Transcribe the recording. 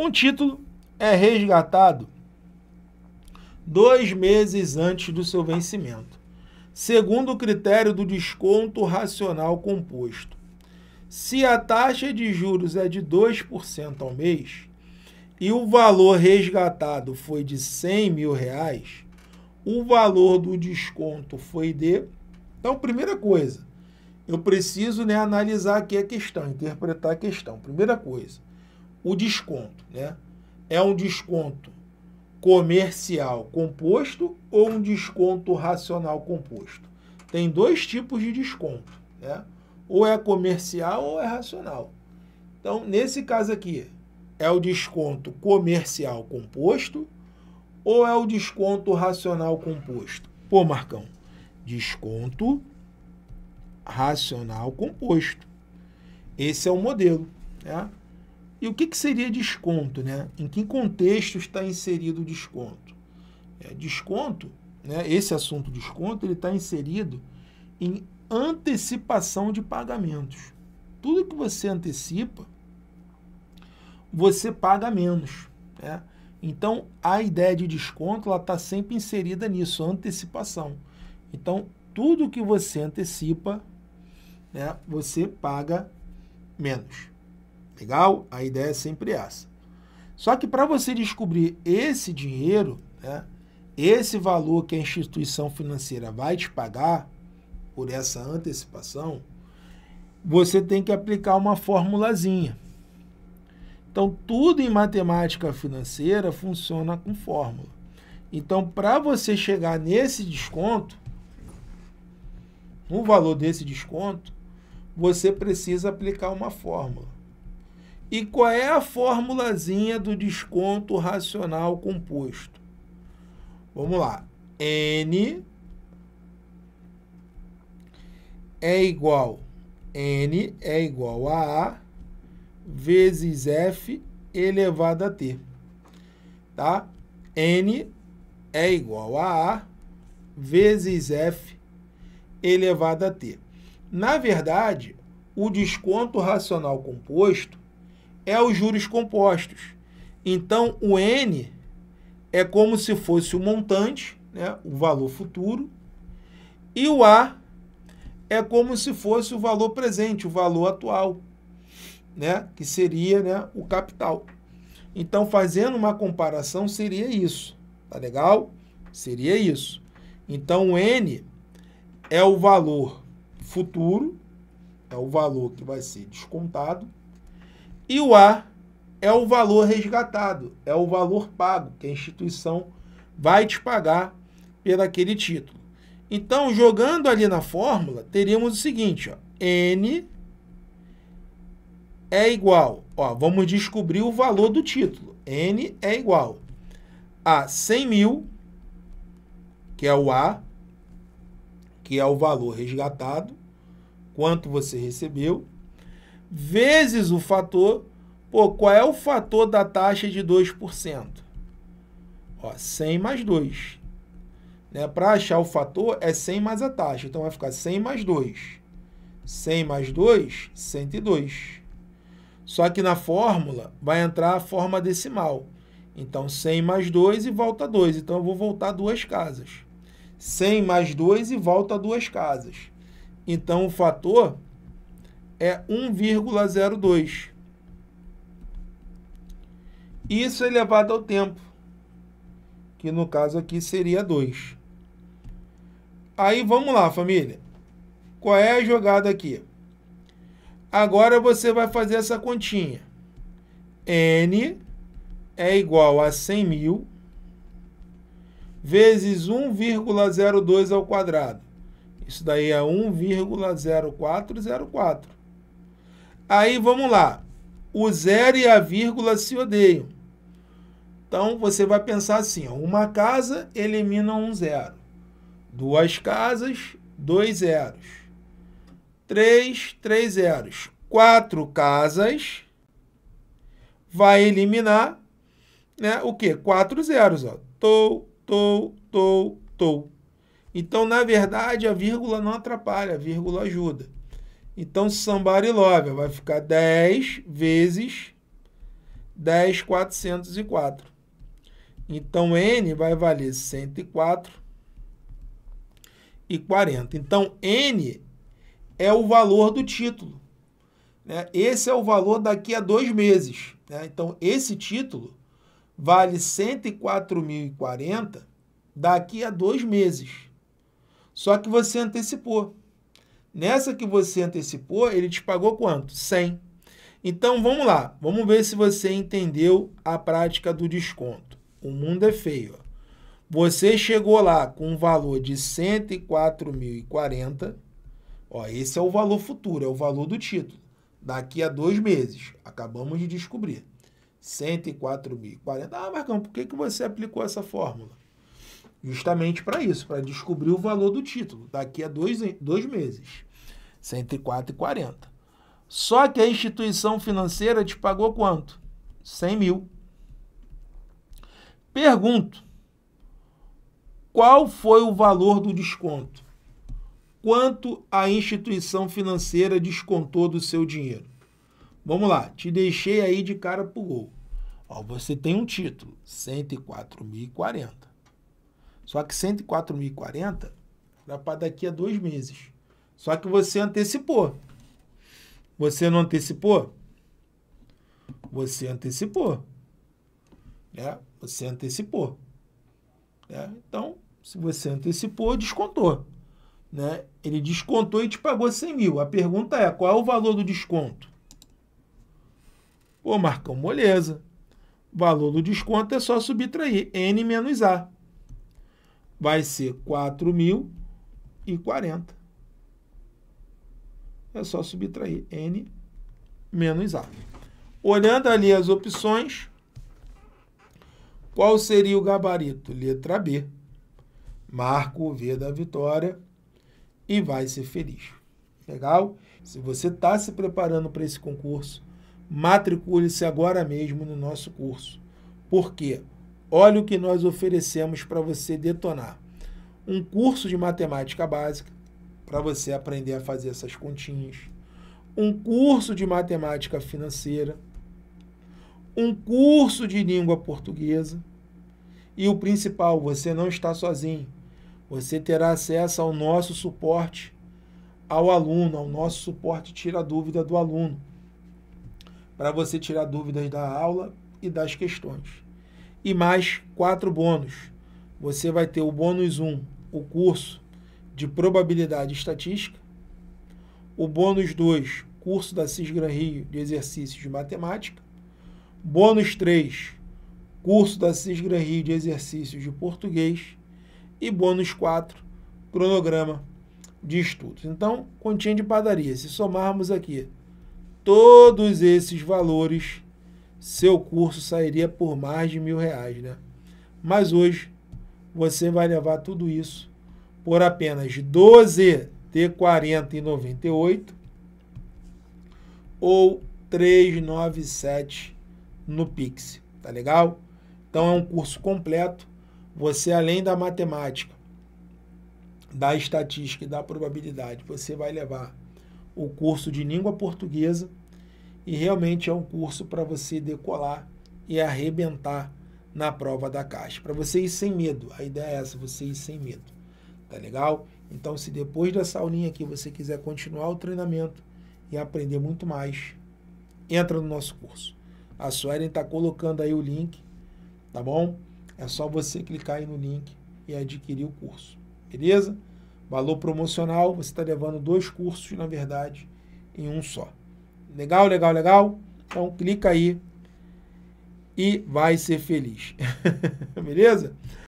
Um título é resgatado dois meses antes do seu vencimento, segundo o critério do desconto racional composto. Se a taxa de juros é de 2% ao mês e o valor resgatado foi de 100 mil reais, o valor do desconto foi de... Então, primeira coisa, eu preciso né, analisar aqui a questão, interpretar a questão. Primeira coisa, o desconto, né? É um desconto comercial composto ou um desconto racional composto. Tem dois tipos de desconto, né? Ou é comercial ou é racional. Então, nesse caso aqui, é o desconto comercial composto ou é o desconto racional composto? Pô, Marcão, desconto racional composto. Esse é o modelo, né? E o que, que seria desconto? Né? Em que contexto está inserido o desconto? É, desconto, né, esse assunto desconto, ele está inserido em antecipação de pagamentos. Tudo que você antecipa, você paga menos. Né? Então, a ideia de desconto está sempre inserida nisso, antecipação. Então, tudo que você antecipa, né, você paga menos. Legal? A ideia é sempre essa. Só que para você descobrir esse dinheiro, né, esse valor que a instituição financeira vai te pagar por essa antecipação, você tem que aplicar uma formulazinha. Então, tudo em matemática financeira funciona com fórmula. Então, para você chegar nesse desconto, no valor desse desconto, você precisa aplicar uma fórmula. E qual é a formulazinha do desconto racional composto? Vamos lá. N é igual N é igual a A vezes F elevado a T. Tá? N é igual a A vezes F elevado a T. Na verdade, o desconto racional composto é os juros compostos. Então, o N é como se fosse o montante, né, o valor futuro, e o A é como se fosse o valor presente, o valor atual, né, que seria né, o capital. Então, fazendo uma comparação, seria isso. Tá legal? Seria isso. Então, o N é o valor futuro, é o valor que vai ser descontado, e o A é o valor resgatado, é o valor pago, que a instituição vai te pagar pelo aquele título. Então, jogando ali na fórmula, teríamos o seguinte, ó, N é igual, ó, vamos descobrir o valor do título. N é igual a 100 mil, que é o A, que é o valor resgatado, quanto você recebeu, vezes o fator. Pô, qual é o fator da taxa de 2%? Ó, 100 mais 2. Né? Para achar o fator, é 100 mais a taxa. Então, vai ficar 100 mais 2. 100 mais 2, 102. Só que na fórmula vai entrar a forma decimal. Então, 100 mais 2 e volta 2. Então, eu vou voltar duas casas. 100 mais 2 e volta duas casas. Então, o fator é 1,02. Isso é elevado ao tempo, que no caso aqui seria 2. Aí vamos lá, família. Qual é a jogada aqui? Agora você vai fazer essa continha. N é igual a 100.000 mil vezes 1,02 ao quadrado. Isso daí é 1,0404. Aí vamos lá. O zero e a vírgula se odeiam. Então você vai pensar assim: ó, uma casa elimina um zero. Duas casas, dois zeros. Três, três zeros. Quatro casas vai eliminar né, o quê? Quatro zeros. Ó. Tou, tou, tou, tou. Então, na verdade, a vírgula não atrapalha, a vírgula ajuda. Então, somebody love vai ficar 10 vezes 10,404. Então, N vai valer 104 e 40. Então, N é o valor do título. Né? Esse é o valor daqui a dois meses. Né? Então, esse título vale 104.040 daqui a dois meses. Só que você antecipou. Nessa que você antecipou, ele te pagou quanto? 100. Então vamos lá, vamos ver se você entendeu a prática do desconto. O mundo é feio. Ó. Você chegou lá com um valor de 104.040. Ó, esse é o valor futuro, é o valor do título. Daqui a dois meses, acabamos de descobrir. 104.040. Ah, Marcão, por que, que você aplicou essa fórmula? Justamente para isso, para descobrir o valor do título, daqui a dois, dois meses. 104,40. Só que a instituição financeira te pagou quanto? 100 mil. Pergunto: qual foi o valor do desconto? Quanto a instituição financeira descontou do seu dinheiro? Vamos lá, te deixei aí de cara pro gol. Ó, você tem um título, 104.040. Só que 104.040 dá para daqui a dois meses. Só que você antecipou. Você não antecipou? Você antecipou. É, você antecipou. É, então, se você antecipou, descontou. Né? Ele descontou e te pagou 100 mil. A pergunta é, qual é o valor do desconto? Pô, Marcão, moleza. Valor do desconto é só subtrair N menos A vai ser 4.040. É só subtrair N menos A. Olhando ali as opções, qual seria o gabarito? Letra B. Marca o V da vitória e vai ser feliz. Legal? Se você está se preparando para esse concurso, matricule-se agora mesmo no nosso curso. Por quê? Olha o que nós oferecemos para você detonar. Um curso de matemática básica, para você aprender a fazer essas continhas. Um curso de matemática financeira. Um curso de língua portuguesa. E o principal, você não está sozinho. Você terá acesso ao nosso suporte ao aluno, ao nosso suporte tira dúvida do aluno, para você tirar dúvidas da aula e das questões e mais quatro bônus. Você vai ter o bônus 1, o curso de probabilidade estatística, o bônus 2, curso da Cisgran Rio de exercícios de matemática, bônus 3, curso da Cisgran Rio de exercícios de português e bônus 4, cronograma de estudos. Então, continha de padaria, se somarmos aqui todos esses valores seu curso sairia por mais de mil reais, né? Mas hoje você vai levar tudo isso por apenas 12 de 98 ou 397 no Pix, tá legal? Então é um curso completo. Você além da matemática, da estatística e da probabilidade, você vai levar o curso de língua portuguesa e realmente é um curso para você decolar e arrebentar na prova da caixa. Para você ir sem medo, a ideia é essa, você ir sem medo. Tá legal? Então, se depois dessa aulinha aqui você quiser continuar o treinamento e aprender muito mais, entra no nosso curso. A Suelen está colocando aí o link, tá bom? É só você clicar aí no link e adquirir o curso, beleza? Valor promocional, você está levando dois cursos, na verdade, em um só. Legal, legal, legal? Então clica aí e vai ser feliz. Beleza?